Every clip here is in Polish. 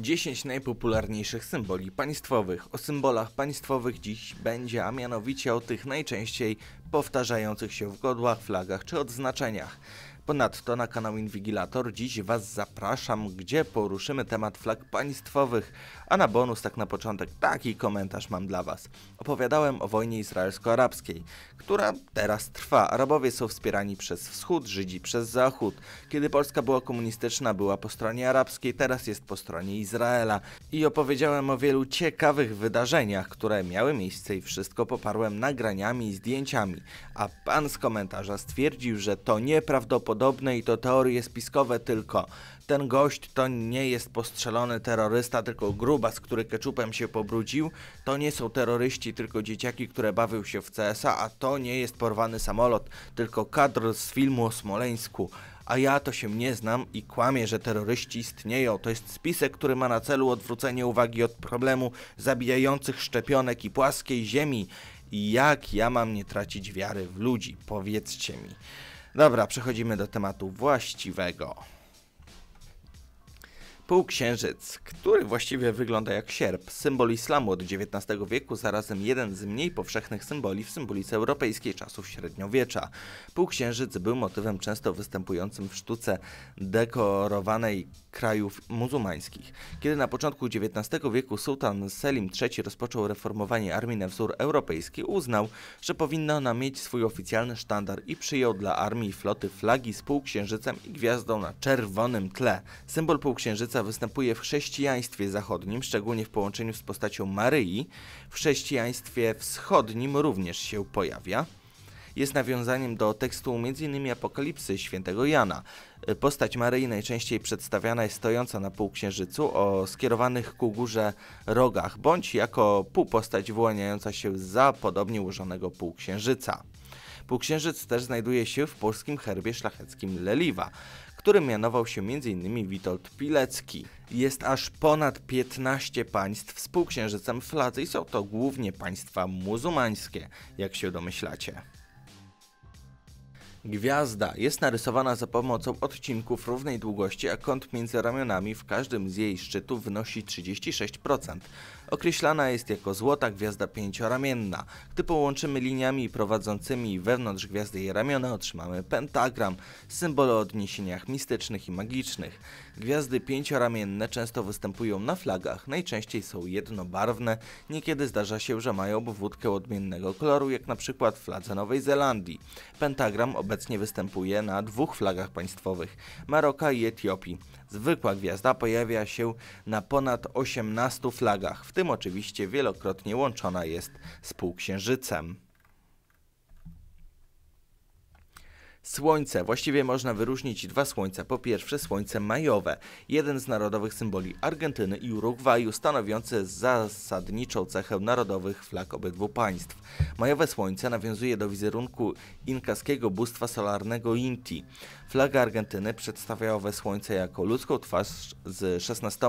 10 najpopularniejszych symboli państwowych. O symbolach państwowych dziś będzie, a mianowicie o tych najczęściej powtarzających się w godłach, flagach czy odznaczeniach. Ponadto na kanał Inwigilator dziś Was zapraszam, gdzie poruszymy temat flag państwowych, a na bonus tak na początek taki komentarz mam dla Was. Opowiadałem o wojnie izraelsko-arabskiej, która teraz trwa. Arabowie są wspierani przez wschód, Żydzi przez zachód. Kiedy Polska była komunistyczna, była po stronie arabskiej, teraz jest po stronie Izraela. I opowiedziałem o wielu ciekawych wydarzeniach, które miały miejsce i wszystko poparłem nagraniami i zdjęciami. A pan z komentarza stwierdził, że to nieprawdopodobne podobne i to teorie spiskowe tylko. Ten gość to nie jest postrzelony terrorysta, tylko gruba, z który keczupem się pobrudził. To nie są terroryści, tylko dzieciaki, które bawią się w CSA, a to nie jest porwany samolot, tylko kadr z filmu o Smoleńsku a ja to się nie znam i kłamie, że terroryści istnieją. To jest spisek, który ma na celu odwrócenie uwagi od problemu zabijających szczepionek i płaskiej ziemi. I jak ja mam nie tracić wiary w ludzi? Powiedzcie mi. Dobra, przechodzimy do tematu właściwego. Półksiężyc, który właściwie wygląda jak sierp, symbol islamu od XIX wieku, zarazem jeden z mniej powszechnych symboli w symbolice europejskiej czasów średniowiecza. Półksiężyc był motywem często występującym w sztuce dekorowanej krajów muzułmańskich. Kiedy na początku XIX wieku sułtan Selim III rozpoczął reformowanie armii na wzór europejski, uznał, że powinna ona mieć swój oficjalny sztandar i przyjął dla armii i floty flagi z półksiężycem i gwiazdą na czerwonym tle. Symbol półksiężyca Obietnica występuje w chrześcijaństwie zachodnim, szczególnie w połączeniu z postacią Maryi. W chrześcijaństwie wschodnim również się pojawia. Jest nawiązaniem do tekstu m.in. Apokalipsy świętego Jana. Postać Maryi najczęściej przedstawiana jest stojąca na półksiężycu o skierowanych ku górze rogach, bądź jako półpostać wyłaniająca się za podobnie ułożonego półksiężyca. Półksiężyc też znajduje się w polskim herbie szlacheckim Leliwa którym mianował się m.in. Witold Pilecki. Jest aż ponad 15 państw z półksiężycem w i są to głównie państwa muzułmańskie, jak się domyślacie. Gwiazda jest narysowana za pomocą odcinków równej długości, a kąt między ramionami w każdym z jej szczytów wynosi 36%. Określana jest jako złota gwiazda pięcioramienna. Gdy połączymy liniami prowadzącymi wewnątrz gwiazdy jej ramiona, otrzymamy pentagram, symbol o odniesieniach mistycznych i magicznych. Gwiazdy pięcioramienne często występują na flagach, najczęściej są jednobarwne, niekiedy zdarza się, że mają obwódkę odmiennego koloru, jak na przykład w fladze Nowej Zelandii. Pentagram obecnie obecnie występuje na dwóch flagach państwowych Maroka i Etiopii. Zwykła gwiazda pojawia się na ponad 18 flagach, w tym oczywiście wielokrotnie łączona jest z półksiężycem. Słońce. Właściwie można wyróżnić dwa słońca. Po pierwsze słońce majowe, jeden z narodowych symboli Argentyny i Urugwaju, stanowiący zasadniczą cechę narodowych flag obydwu państw. Majowe słońce nawiązuje do wizerunku inkaskiego bóstwa solarnego Inti. Flaga Argentyny przedstawia owe słońce jako ludzką twarz z 16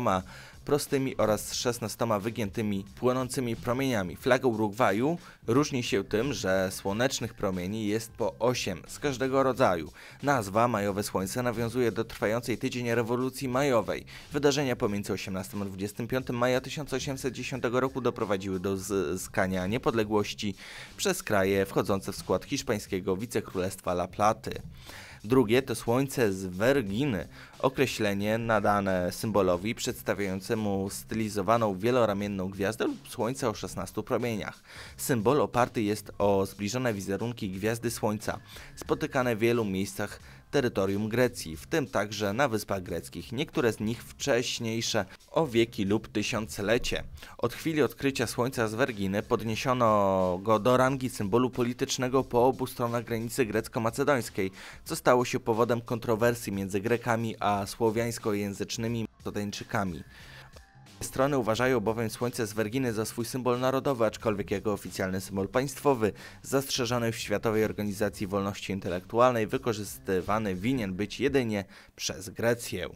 prostymi oraz 16 wygiętymi, płonącymi promieniami. Flaga Urugwaju różni się tym, że słonecznych promieni jest po 8 z każdego rodzaju. Nazwa Majowe Słońce nawiązuje do trwającej tydzień rewolucji majowej. Wydarzenia pomiędzy 18 a 25 maja 1810 roku doprowadziły do zyskania niepodległości przez kraje wchodzące w skład hiszpańskiego wicekrólestwa La Platy. Drugie to słońce z Werginy, określenie nadane symbolowi przedstawiającemu stylizowaną wieloramienną gwiazdę lub słońce o 16 promieniach. Symbol oparty jest o zbliżone wizerunki gwiazdy słońca, spotykane w wielu miejscach terytorium Grecji, w tym także na Wyspach Greckich, niektóre z nich wcześniejsze o wieki lub tysiąclecie. Od chwili odkrycia Słońca z Werginy podniesiono go do rangi symbolu politycznego po obu stronach granicy grecko-macedońskiej, co stało się powodem kontrowersji między Grekami a słowiańskojęzycznymi Macedończykami. Strony uważają bowiem słońce z Werginy za swój symbol narodowy, aczkolwiek jego oficjalny symbol państwowy, zastrzeżony w Światowej Organizacji Wolności Intelektualnej, wykorzystywany winien być jedynie przez Grecję.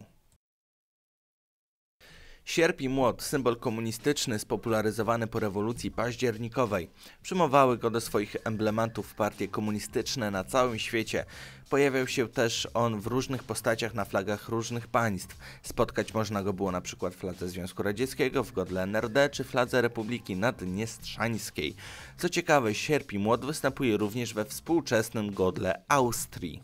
Sierp i młot, symbol komunistyczny spopularyzowany po rewolucji październikowej. Przyjmowały go do swoich emblematów partie komunistyczne na całym świecie. Pojawiał się też on w różnych postaciach na flagach różnych państw. Spotkać można go było na przykład w fladze Związku Radzieckiego, w godle NRD czy fladze Republiki Naddniestrzańskiej. Co ciekawe, sierp i młot występuje również we współczesnym godle Austrii.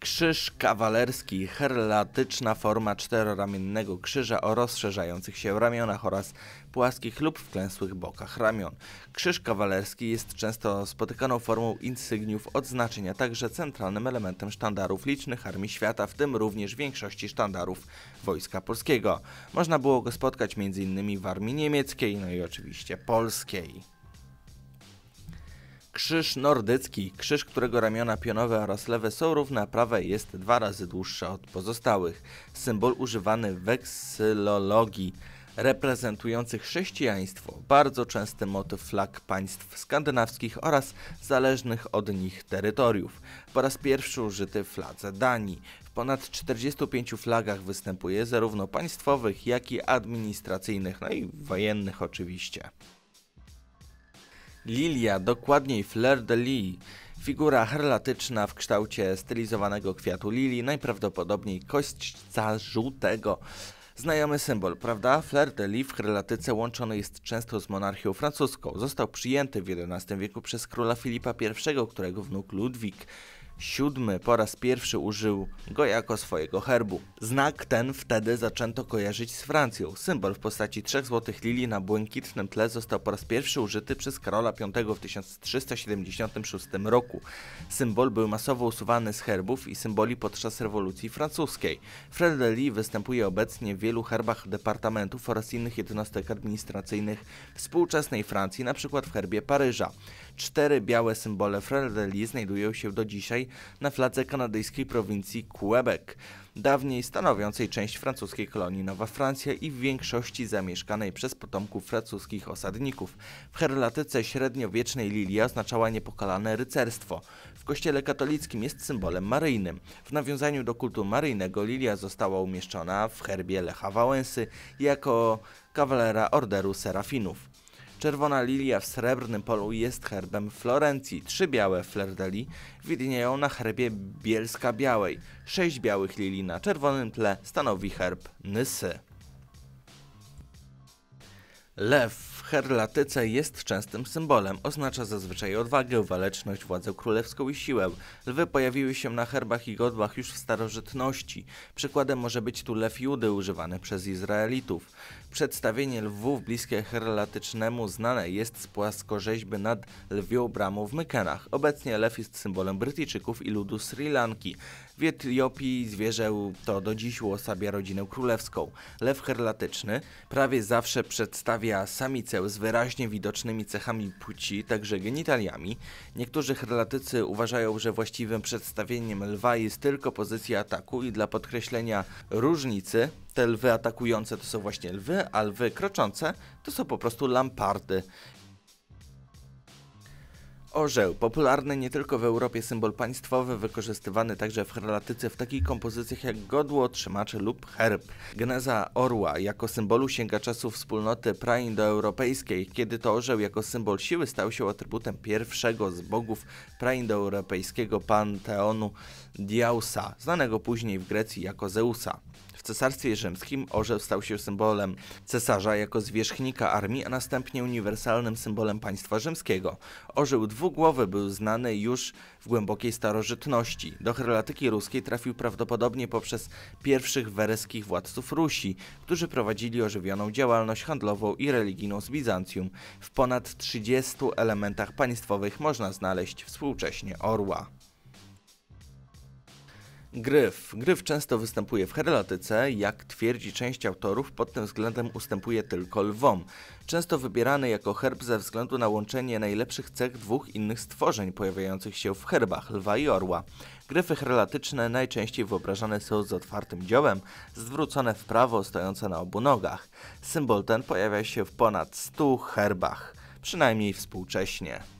Krzyż kawalerski, herlatyczna forma czteroramiennego krzyża o rozszerzających się ramionach oraz płaskich lub wklęsłych bokach ramion. Krzyż kawalerski jest często spotykaną formą insygniów odznaczenia, także centralnym elementem sztandarów licznych armii świata, w tym również większości sztandarów Wojska Polskiego. Można było go spotkać m.in. w armii niemieckiej, no i oczywiście polskiej krzyż nordycki. Krzyż, którego ramiona pionowe oraz lewe są równe, a prawe jest dwa razy dłuższe od pozostałych. Symbol używany w weksylologii reprezentujących chrześcijaństwo, bardzo częsty motyw flag państw skandynawskich oraz zależnych od nich terytoriów. Po raz pierwszy użyty w fladze Danii. W ponad 45 flagach występuje zarówno państwowych, jak i administracyjnych, no i wojennych oczywiście. Lilia, dokładniej Fleur de Lis. Figura herlatyczna w kształcie stylizowanego kwiatu lilii, najprawdopodobniej kośćca żółtego. Znajomy symbol, prawda? Fleur de lis w herlatyce łączony jest często z monarchią francuską. Został przyjęty w XI wieku przez króla Filipa I, którego wnuk Ludwik VII po raz pierwszy użył go jako swojego herbu. Znak ten wtedy zaczęto kojarzyć z Francją. Symbol w postaci trzech złotych lili na błękitnym tle został po raz pierwszy użyty przez Karola V w 1376 roku. Symbol był masowo usuwany z herbów i symboli podczas rewolucji francuskiej. Fredeli występuje obecnie w wielu herbach departamentów oraz innych jednostek administracyjnych współczesnej Francji, np. w herbie Paryża. Cztery białe symbole Frederli znajdują się do dzisiaj na fladze kanadyjskiej prowincji Quebec, dawniej stanowiącej część francuskiej kolonii Nowa Francja i w większości zamieszkanej przez potomków francuskich osadników. W herlatyce średniowiecznej lilia oznaczała niepokalane rycerstwo. W kościele katolickim jest symbolem maryjnym. W nawiązaniu do kultu maryjnego lilia została umieszczona w herbie Lecha Wałęsy jako kawalera orderu serafinów. Czerwona lilia w srebrnym polu jest herbem Florencji. Trzy białe flerdeli widnieją na herbie Bielska Białej. Sześć białych lilii na czerwonym tle stanowi herb Nysy. Lew w herlatyce jest częstym symbolem. Oznacza zazwyczaj odwagę, waleczność, władzę królewską i siłę. Lwy pojawiły się na herbach i godłach już w starożytności. Przykładem może być tu lew judy używany przez Izraelitów. Przedstawienie lwów bliskie heraldycznemu znane jest z płaskorzeźby nad lwią bramą w Mykenach. Obecnie lew jest symbolem Brytyjczyków i ludu Sri Lanki. W Etiopii zwierzę to do dziś uosabia rodzinę królewską. Lew herlatyczny prawie zawsze przedstawia samicę z wyraźnie widocznymi cechami płci, także genitaliami. Niektórzy herlatycy uważają, że właściwym przedstawieniem lwa jest tylko pozycja ataku i dla podkreślenia różnicy te lwy atakujące to są właśnie lwy, ale kroczące to są po prostu lampardy. Orzeł, popularny nie tylko w Europie symbol państwowy, wykorzystywany także w heraldyce w takich kompozycjach jak godło, trzymacze lub herb. Geneza orła jako symbolu sięga czasów wspólnoty praindoeuropejskiej, kiedy to orzeł jako symbol siły stał się atrybutem pierwszego z bogów praindoeuropejskiego panteonu Diausa, znanego później w Grecji jako Zeusa. W Cesarstwie Rzymskim orzeł stał się symbolem cesarza jako zwierzchnika armii, a następnie uniwersalnym symbolem państwa rzymskiego. Orzeł dwugłowy był znany już w głębokiej starożytności. Do herlatyki ruskiej trafił prawdopodobnie poprzez pierwszych wereskich władców Rusi, którzy prowadzili ożywioną działalność handlową i religijną z Bizancjum. W ponad 30 elementach państwowych można znaleźć współcześnie orła. Gryf. Gryf często występuje w herlatyce, jak twierdzi część autorów, pod tym względem ustępuje tylko lwom. Często wybierany jako herb ze względu na łączenie najlepszych cech dwóch innych stworzeń pojawiających się w herbach, lwa i orła. Gryfy herlatyczne najczęściej wyobrażane są z otwartym dziołem, zwrócone w prawo, stojące na obu nogach. Symbol ten pojawia się w ponad 100 herbach, przynajmniej współcześnie.